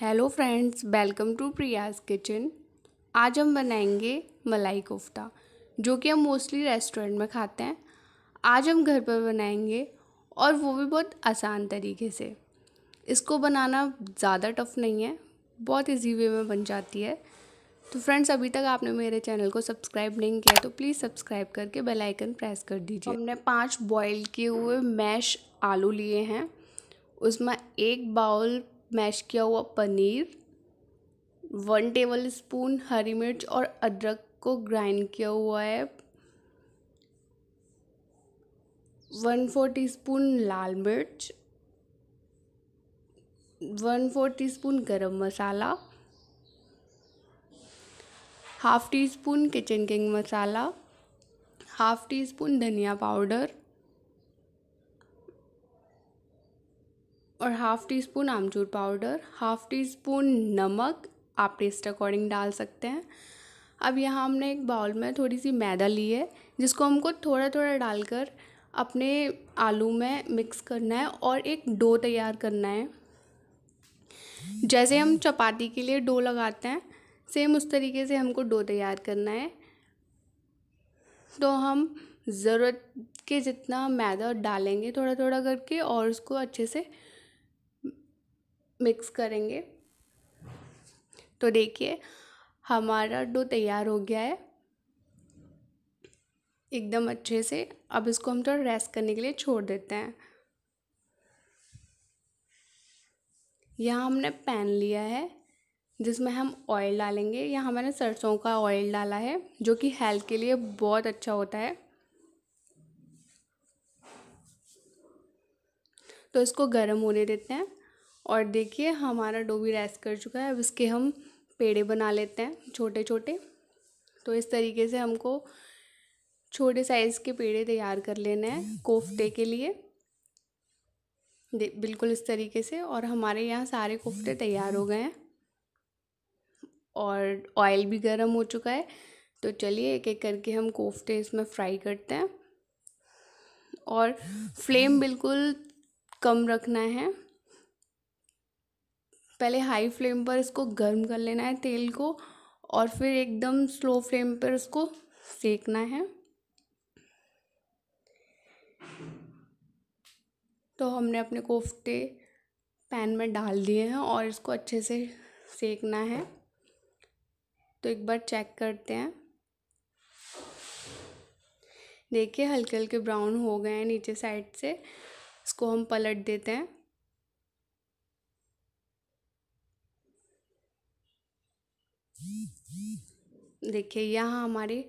hello friends welcome to Priya's kitchen आज हम बनाएंगे मलाई कोफ्ता जो कि हम मोस्टली रेस्टोरेंट में खाते हैं आज हम घर पर बनाएंगे और वो भी बहुत आसान तरीके से इसको बनाना ज़्यादा टफ नहीं है बहुत इजी वे में बन जाती है तो फ्रेंड्स अभी तक आपने मेरे चैनल को सब्सक्राइब नहीं किया तो प्लीज़ सब्सक्राइब करके बेलाइकन प्रेस कर दीजिए हमने पाँच बॉयल किए हुए मैश आलू लिए हैं उसमें एक बाउल मैश किया हुआ पनीर वन टेबल स्पून हरी मिर्च और अदरक को ग्राइंड किया हुआ है वन फोर टी स्पून लाल मिर्च one fourth teaspoon garam masala half teaspoon Kitchen King masala half teaspoon धनिया पाउडर और half teaspoon amchur powder half teaspoon नमक आप टेस्ट अकॉर्डिंग डाल सकते हैं अब यहाँ हमने एक बाउल में थोड़ी सी मैदा ली है जिसको हमको थोड़ा थोड़ा डालकर अपने आलू में मिक्स करना है और एक डो तैयार करना है जैसे हम चपाती के लिए डो लगाते हैं सेम उस तरीके से हमको डो तैयार करना है तो हम ज़रूरत के जितना मैदा डालेंगे थोड़ा थोड़ा करके और उसको अच्छे से मिक्स करेंगे तो देखिए हमारा डो तैयार हो गया है एकदम अच्छे से अब इसको हम थोड़ा रेस्ट करने के लिए छोड़ देते हैं यहाँ हमने पैन लिया है जिसमें हम ऑयल डालेंगे यहाँ मैंने सरसों का ऑयल डाला है जो कि हेल्थ के लिए बहुत अच्छा होता है तो इसको गर्म होने देते हैं और देखिए हमारा डो भी रेस्ट कर चुका है अब इसके हम पेड़े बना लेते हैं छोटे छोटे तो इस तरीके से हमको छोटे साइज़ के पेड़े तैयार कर लेने हैं कोफ्ते के लिए बिल्कुल इस तरीके से और हमारे यहाँ सारे कोफ्ते तैयार हो गए हैं और ऑयल भी गर्म हो चुका है तो चलिए एक एक करके हम कोफ्ते इसमें फ्राई करते हैं और फ्लेम बिल्कुल कम रखना है पहले हाई फ्लेम पर इसको गर्म कर लेना है तेल को और फिर एकदम स्लो फ्लेम पर इसको सेकना है तो हमने अपने कोफ्ते पैन में डाल दिए हैं और इसको अच्छे से सेकना है तो एक बार चेक करते हैं देखिए हल्के हल्के ब्राउन हो गए हैं नीचे साइड से इसको हम पलट देते हैं देखिए यहाँ हमारे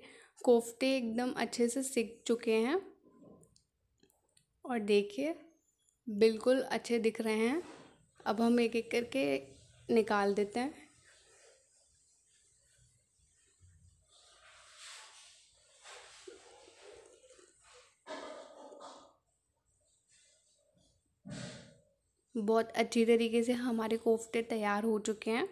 कोफ्ते एकदम अच्छे से सिक चुके हैं और देखिए बिल्कुल अच्छे दिख रहे हैं अब हम एक एक करके निकाल देते हैं बहुत अच्छी तरीके से हमारे कोफ्ते तैयार हो चुके हैं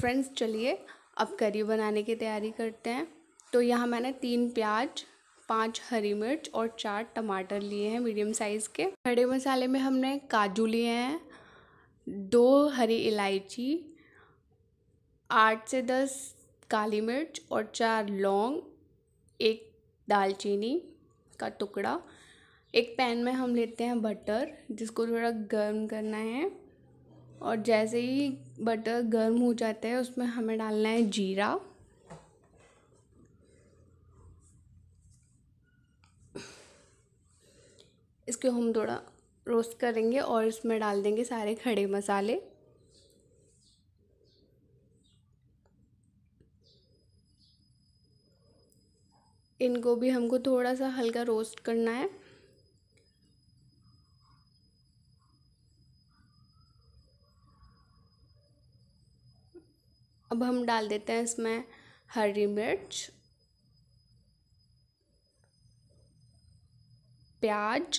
फ्रेंड्स चलिए अब करी बनाने की तैयारी करते हैं तो यहाँ मैंने तीन प्याज पाँच हरी मिर्च और चार टमाटर लिए हैं मीडियम साइज़ के खड़े मसाले में हमने काजू लिए हैं दो हरी इलायची आठ से दस काली मिर्च और चार लौंग एक दालचीनी का टुकड़ा एक पैन में हम लेते हैं बटर जिसको थोड़ा गर्म करना है और जैसे ही बटर गर्म हो जाता है उसमें हमें डालना है जीरा इसको हम थोड़ा रोस्ट करेंगे और इसमें डाल देंगे सारे खड़े मसाले इनको भी हमको थोड़ा सा हल्का रोस्ट करना है अब हम डाल देते हैं इसमें हरी मिर्च प्याज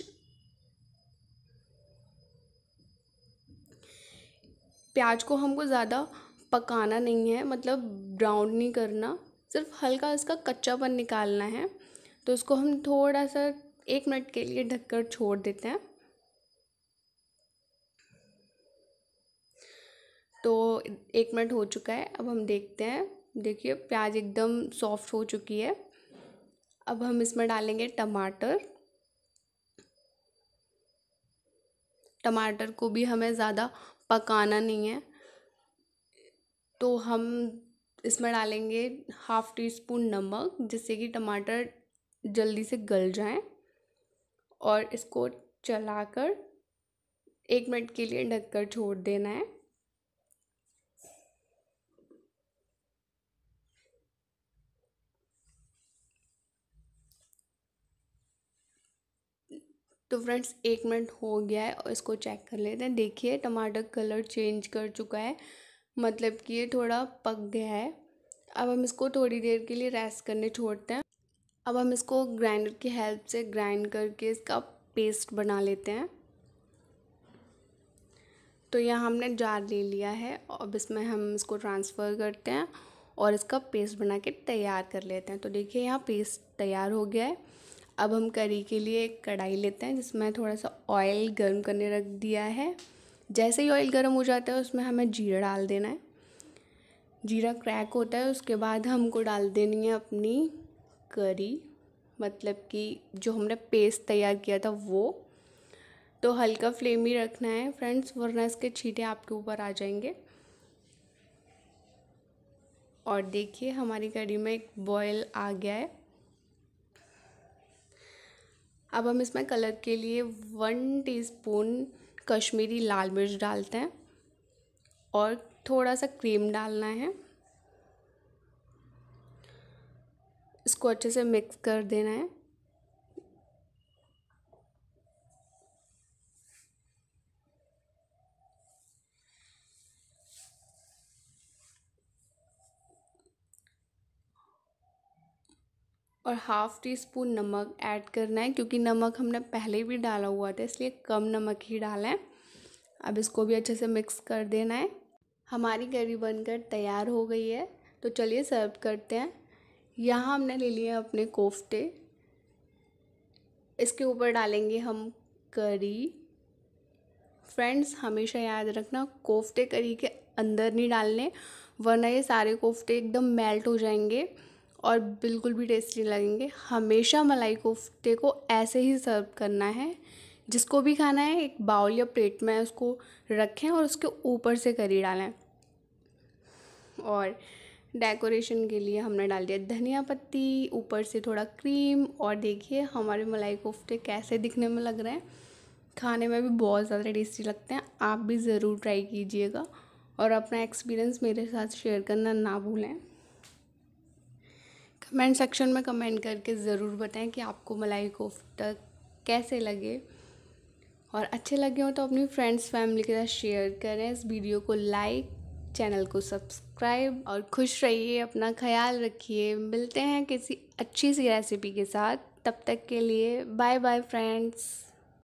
प्याज को हमको ज़्यादा पकाना नहीं है मतलब ब्राउन नहीं करना सिर्फ हल्का इसका कच्चापन निकालना है तो इसको हम थोड़ा सा एक मिनट के लिए ढककर छोड़ देते हैं तो एक मिनट हो चुका है अब हम देखते हैं देखिए प्याज एकदम सॉफ्ट हो चुकी है अब हम इसमें डालेंगे टमाटर टमाटर को भी हमें ज़्यादा पकाना नहीं है तो हम इसमें डालेंगे हाफ़ टी स्पून नमक जिससे कि टमाटर जल्दी से गल जाएं और इसको चलाकर एक मिनट के लिए ढककर छोड़ देना है तो फ्रेंड्स एक मिनट हो गया है और इसको चेक कर लेते हैं देखिए टमाटर कलर चेंज कर चुका है मतलब कि ये थोड़ा पक गया है अब हम इसको थोड़ी देर के लिए रेस्ट करने छोड़ते हैं अब हम इसको ग्राइंडर की हेल्प से ग्राइंड करके इसका पेस्ट बना लेते हैं तो यहाँ हमने जार ले लिया है अब इसमें हम इसको ट्रांसफ़र करते हैं और इसका पेस्ट बना के तैयार कर लेते हैं तो देखिए यहाँ पेस्ट तैयार हो गया है अब हम करी के लिए एक कढ़ाई लेते हैं जिसमें थोड़ा सा ऑयल गर्म करने रख दिया है जैसे ही ऑयल गर्म हो जाता है उसमें हमें जीरा डाल देना है जीरा क्रैक होता है उसके बाद हमको डाल देनी है अपनी करी मतलब कि जो हमने पेस्ट तैयार किया था वो तो हल्का फ्लेम ही रखना है फ्रेंड्स वरना इसके छीटे आपके ऊपर आ जाएंगे और देखिए हमारी कढ़ी में एक बॉयल आ गया है अब हम इसमें कलर के लिए वन टीस्पून कश्मीरी लाल मिर्च डालते हैं और थोड़ा सा क्रीम डालना है इसको अच्छे से मिक्स कर देना है और हाफ़ टी स्पून नमक ऐड करना है क्योंकि नमक हमने पहले भी डाला हुआ था इसलिए कम नमक ही डाला है अब इसको भी अच्छे से मिक्स कर देना है हमारी करी बनकर तैयार हो गई है तो चलिए सर्व करते हैं यहाँ हमने ले लिए अपने कोफ्ते इसके ऊपर डालेंगे हम करी फ्रेंड्स हमेशा याद रखना कोफ्ते करी के अंदर नहीं डालने वरना ये सारे कोफ्ते एकदम मेल्ट हो जाएंगे और बिल्कुल भी टेस्टी लगेंगे हमेशा मलाई कोफ्ते को ऐसे ही सर्व करना है जिसको भी खाना है एक बाउल या प्लेट में उसको रखें और उसके ऊपर से करी डालें और डेकोरेशन के लिए हमने डाल दिया धनिया पत्ती ऊपर से थोड़ा क्रीम और देखिए हमारे मलाई कोफ्ते कैसे दिखने में लग रहे हैं खाने में भी बहुत ज़्यादा टेस्टी लगते हैं आप भी ज़रूर ट्राई कीजिएगा और अपना एक्सपीरियंस मेरे साथ शेयर करना ना भूलें कमेंट सेक्शन में कमेंट करके ज़रूर बताएं कि आपको मलाई कोफ्ता कैसे लगे और अच्छे लगे हों तो अपनी फ्रेंड्स फैमिली के साथ शेयर करें इस वीडियो को लाइक चैनल को सब्सक्राइब और खुश रहिए अपना ख्याल रखिए मिलते हैं किसी अच्छी सी रेसिपी के साथ तब तक के लिए बाय बाय फ्रेंड्स